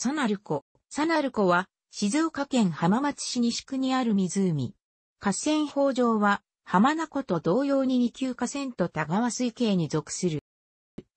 サナルコ。サナルコは、静岡県浜松市西区にある湖。河川法上は、浜名湖と同様に二級河川と田川水系に属する。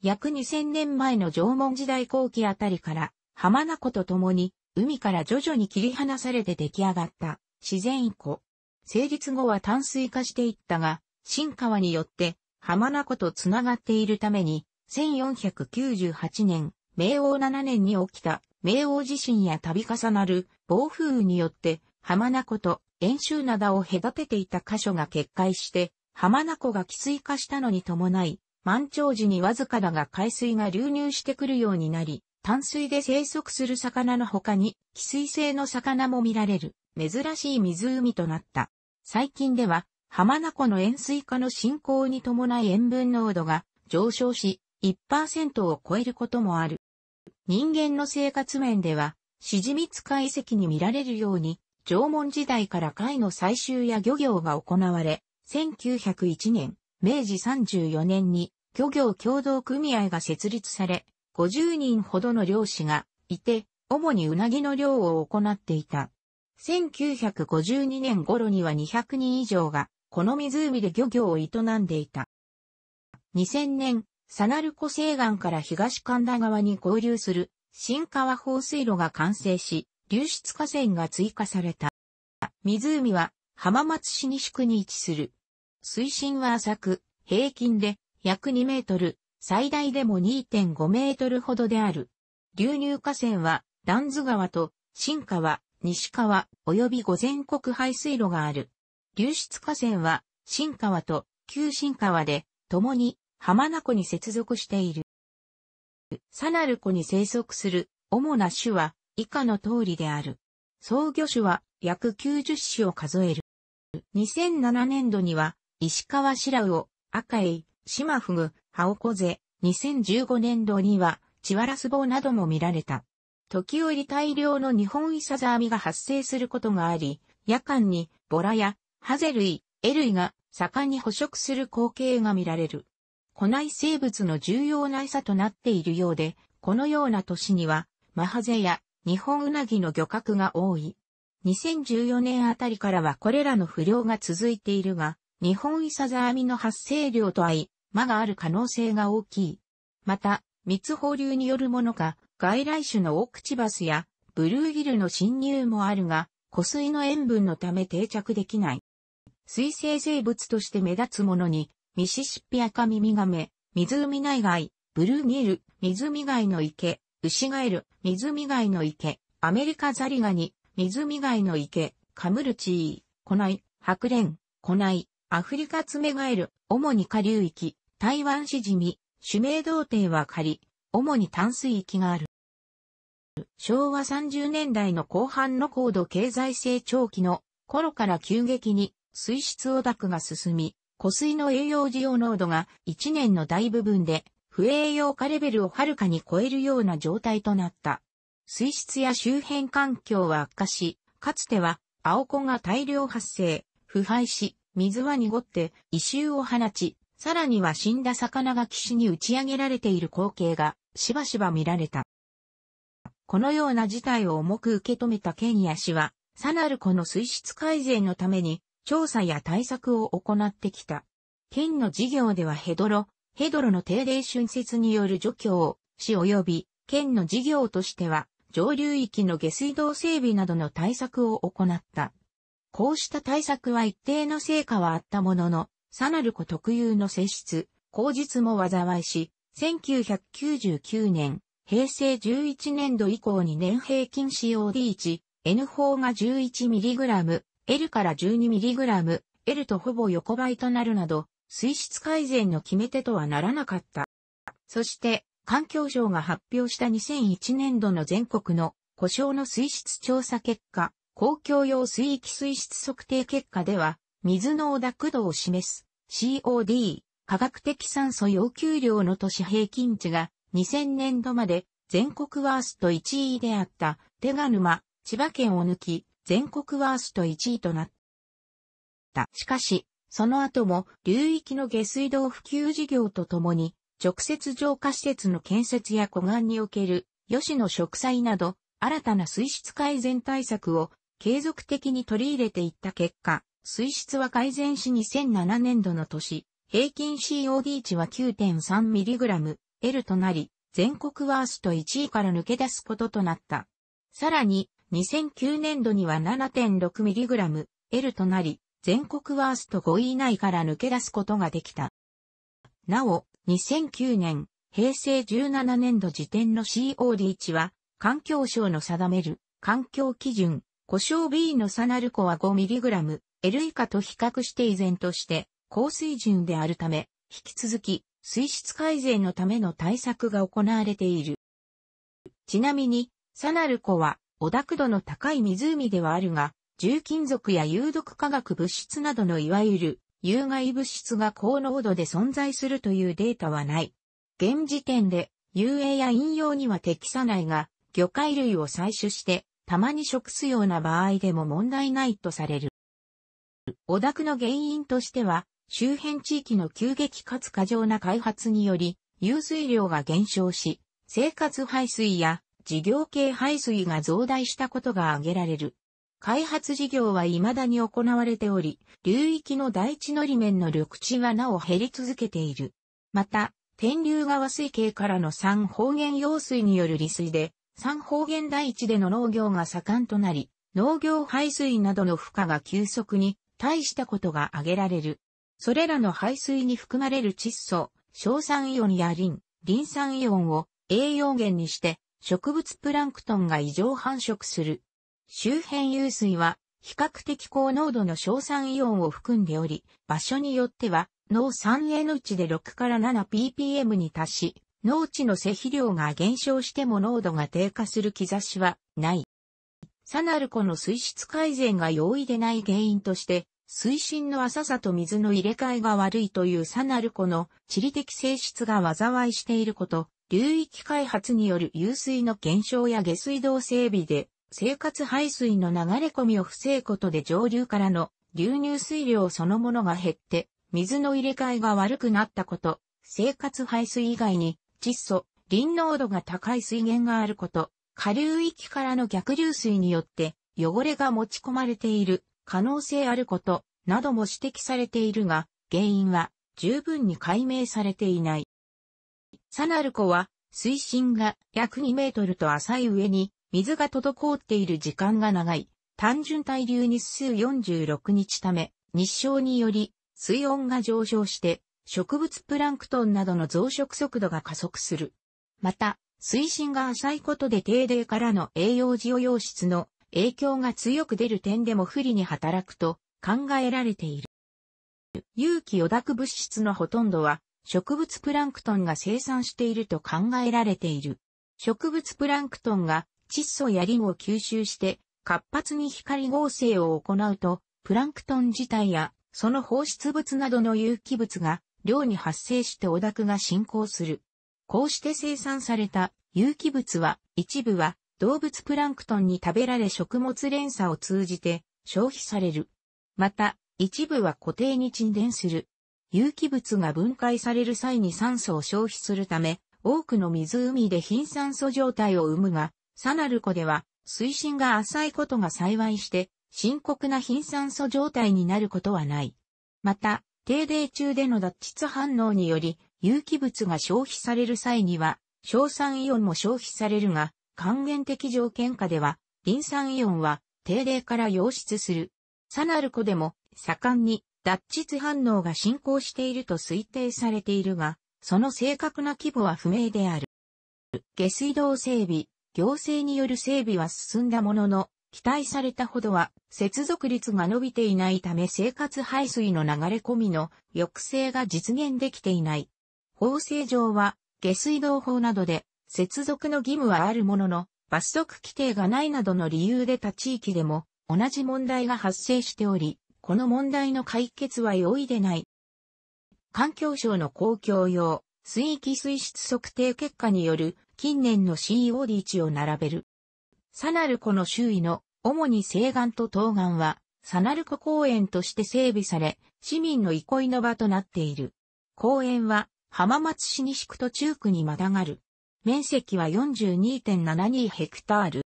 約2000年前の縄文時代後期あたりから、浜名湖と共に、海から徐々に切り離されて出来上がった自然湖。成立後は淡水化していったが、新川によって浜名湖と繋がっているために、1498年、明王7年に起きた明王地震や度重なる暴風雨によって浜名湖と遠州灘を隔てていた箇所が決壊して、浜名湖が寄水化したのに伴い、満潮時にわずかだが海水が流入してくるようになり、淡水で生息する魚の他に、寄水性の魚も見られる、珍しい湖となった。最近では、浜名湖の塩水化の進行に伴い塩分濃度が上昇し、1%を超えることもある。人間の生活面では、シジミツ解析に見られるように、縄文時代から貝の採集や漁業が行われ、1901年、明治34年に漁業協同組合が設立され、50人ほどの漁師がいて、主にうなぎの漁を行っていた。1952年頃には200人以上が、この湖で漁業を営んでいた。2000年、サナル湖西岸から東神田川に合流する新川放水路が完成し、流出河川が追加された。湖は浜松市西区に位置する。水深は浅く、平均で約2メートル、最大でも2.5メートルほどである。流入河川は、段津川と新川、西川、及び御前国排水路がある。流出河川は、新川と旧新川で、共に浜名湖に接続している。サナル湖に生息する主な種は以下の通りである。創魚種は約90種を数える。2007年度には石川白魚、赤エイ、マフグ、ハオコゼ、2015年度にはチワラスボウなども見られた。時折大量の日本イサザアミが発生することがあり、夜間にボラやハゼ類、エ類が盛んに捕食する光景が見られる。古内生物の重要な餌となっているようで、このような年には、マハゼや日本ウナギの漁獲が多い。2014年あたりからはこれらの不良が続いているが、日本イサザアミの発生量と合い、間がある可能性が大きい。また、密放流によるものか、外来種のオクチバスやブルーギルの侵入もあるが、湖水の塩分のため定着できない。水生生物として目立つものにミシシッピアカミミガメ、湖内外、ブルーール、湖外の池、ウシガエル、湖外の池、アメリカザリガニ、湖外の池、カムルチー、コナイ、ハクレン、コナイ、アフリカツメガエル、主に下流域、台湾シジミ、シュドウテイは仮、主に淡水域がある。昭和30年代の後半の高度経済成長期の頃から急激に水質汚濁が進み、湖水の栄養需要濃度が1年の大部分で不栄養化レベルをはるかに超えるような状態となった。水質や周辺環境は悪化し、かつては青子が大量発生、腐敗し、水は濁って異臭を放ち、さらには死んだ魚が岸に打ち上げられている光景がしばしば見られた。このような事態を重く受け止めた県や市は、さなるこの水質改善のために調査や対策を行ってきた。県の事業ではヘドロ、ヘドロの定例春節による除去を、市及び県の事業としては、上流域の下水道整備などの対策を行った。こうした対策は一定の成果はあったものの、サナルコ特有の性質、口実も災いし、1999年、平成11年度以降に年平均 COD1、N 法が 11mg、L から 12mg、L とほぼ横ばいとなるなど、水質改善の決め手とはならなかった。そして、環境省が発表した2001年度の全国の故障の水質調査結果、公共用水域水質測定結果では、水の汚濁度を示す COD、科学的酸素要求量の都市平均値が2000年度まで全国ワースト1位であった手賀沼、千葉県を抜き、全国ワースト1位となった。しかし、その後も流域の下水道普及事業とともに、直接浄化施設の建設や湖岸における吉野植栽など、新たな水質改善対策を継続的に取り入れていった結果、水質は改善し2007年度の年、平均 COD 値は 9.3mg L となり、全国ワースト1位から抜け出すこととなった。さらに、2009年度には 7.6mg、L となり、全国ワースト5位以内から抜け出すことができた。なお、2009年、平成17年度時点の COD 値は、環境省の定める環境基準、故障 B のサナルコは 5mg、L 以下と比較して依然として高水準であるため、引き続き水質改善のための対策が行われている。ちなみに、サナルコはお濁度の高い湖ではあるが、重金属や有毒化学物質などのいわゆる有害物質が高濃度で存在するというデータはない。現時点で遊泳や飲用には適さないが、魚介類を採取してたまに食すような場合でも問題ないとされる。お濁の原因としては、周辺地域の急激かつ過剰な開発により、湧水量が減少し、生活排水や事業系排水が増大したことが挙げられる。開発事業は未だに行われており、流域の大地のり面の緑地はなお減り続けている。また、天竜川水系からの三方言用水による利水で、三方言大地での農業が盛んとなり、農業排水などの負荷が急速に大したことが挙げられる。それらの排水に含まれる窒素、硝酸イオンやリン、リン酸イオンを栄養源にして植物プランクトンが異常繁殖する。周辺湧水は比較的高濃度の硝酸イオンを含んでおり、場所によっては濃酸 N 値で6から 7ppm に達し、農地の施肥量が減少しても濃度が低下する兆しはない。サナルコの水質改善が容易でない原因として、水深の浅さと水の入れ替えが悪いというサナルコの地理的性質が災いしていること、流域開発による湧水の減少や下水道整備で、生活排水の流れ込みを防ぐことで上流からの流入水量そのものが減って、水の入れ替えが悪くなったこと、生活排水以外に窒素、ン濃度が高い水源があること、下流域からの逆流水によって汚れが持ち込まれている可能性あることなども指摘されているが、原因は十分に解明されていない。サナルコは、水深が約2メートルと浅い上に、水が滞っている時間が長い、単純対流日数46日ため、日照により、水温が上昇して、植物プランクトンなどの増殖速度が加速する。また、水深が浅いことで低泥からの栄養需要質の影響が強く出る点でも不利に働くと考えられている。有機汚濁物質のほとんどは植物プランクトンが生産していると考えられている。植物プランクトンが窒素やリンを吸収して活発に光合成を行うと、プランクトン自体やその放出物などの有機物が量に発生してダクが進行する。こうして生産された有機物は一部は動物プランクトンに食べられ食物連鎖を通じて消費される。また一部は固定に沈殿する。有機物が分解される際に酸素を消費するため、多くの湖で貧酸素状態を生むが、サナル湖では水深が浅いことが幸いして、深刻な貧酸素状態になることはない。また、停電中での脱窒反応により、有機物が消費される際には、硝酸イオンも消費されるが、還元的条件下では、リン酸イオンは停電から溶出する。サナル湖でも盛んに脱窒反応が進行していると推定されているが、その正確な規模は不明である。下水道整備、行政による整備は進んだものの、期待されたほどは接続率が伸びていないため生活排水の流れ込みの抑制が実現できていない。法制上は下水道法などで接続の義務はあるものの、罰則規定がないなどの理由で他地域でも同じ問題が発生しており、この問題の解決は容易でない。環境省の公共用、水域水質測定結果による近年の COD 値を並べる。サナルコの周囲の主に西岸と東岸はサナルコ公園として整備され、市民の憩いの場となっている。公園は浜松市西区と中区にまたがる。面積は42.72ヘクタール。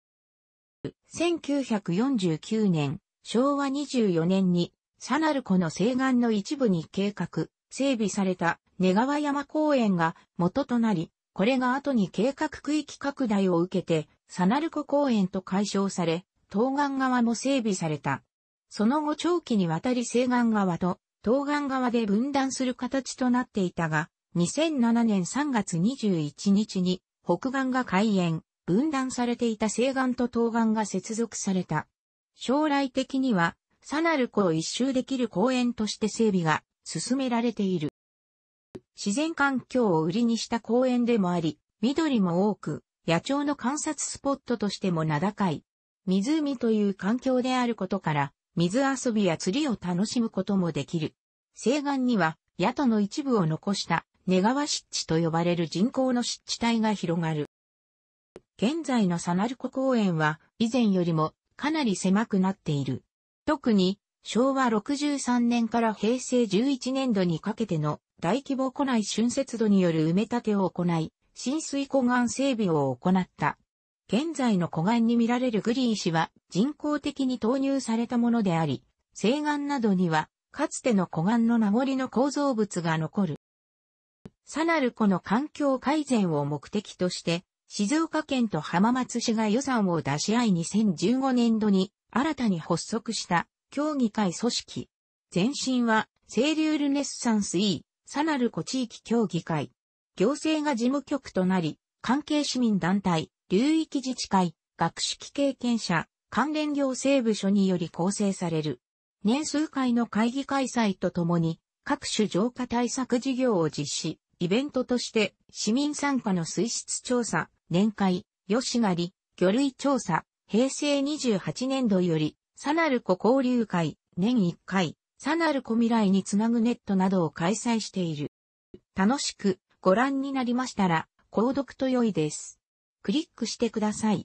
1949年、昭和24年に、サナル湖の西岸の一部に計画、整備された根川山公園が元となり、これが後に計画区域拡大を受けて、サナル湖公園と解消され、東岸側も整備された。その後長期にわたり西岸側と東岸側で分断する形となっていたが、2007年3月21日に北岸が開園、分断されていた西岸と東岸が接続された。将来的には、サナル湖を一周できる公園として整備が進められている。自然環境を売りにした公園でもあり、緑も多く、野鳥の観察スポットとしても名高い。湖という環境であることから、水遊びや釣りを楽しむこともできる。西岸には、宿の一部を残した根川湿地と呼ばれる人工の湿地帯が広がる。現在のサナルコ公園は以前よりもかなり狭くなっている。特に昭和63年から平成11年度にかけての大規模古内春節度による埋め立てを行い、浸水湖岸整備を行った。現在の湖岸に見られるグリー氏は人工的に投入されたものであり、西岸などにはかつての湖岸の名残の構造物が残る。さなる湖の環境改善を目的として、静岡県と浜松市が予算を出し合い2015年度に新たに発足した協議会組織。前身は清流ルネッサンス E、サナルコ地域協議会。行政が事務局となり、関係市民団体、流域自治会、学識経験者、関連行政部署により構成される。年数回の会議開催とともに、各種浄化対策事業を実施、イベントとして市民参加の水質調査、年会、吉狩り、魚類調査、平成28年度より、サナルコ交流会、年1回、サナルコ未来につなぐネットなどを開催している。楽しくご覧になりましたら、購読と良いです。クリックしてください。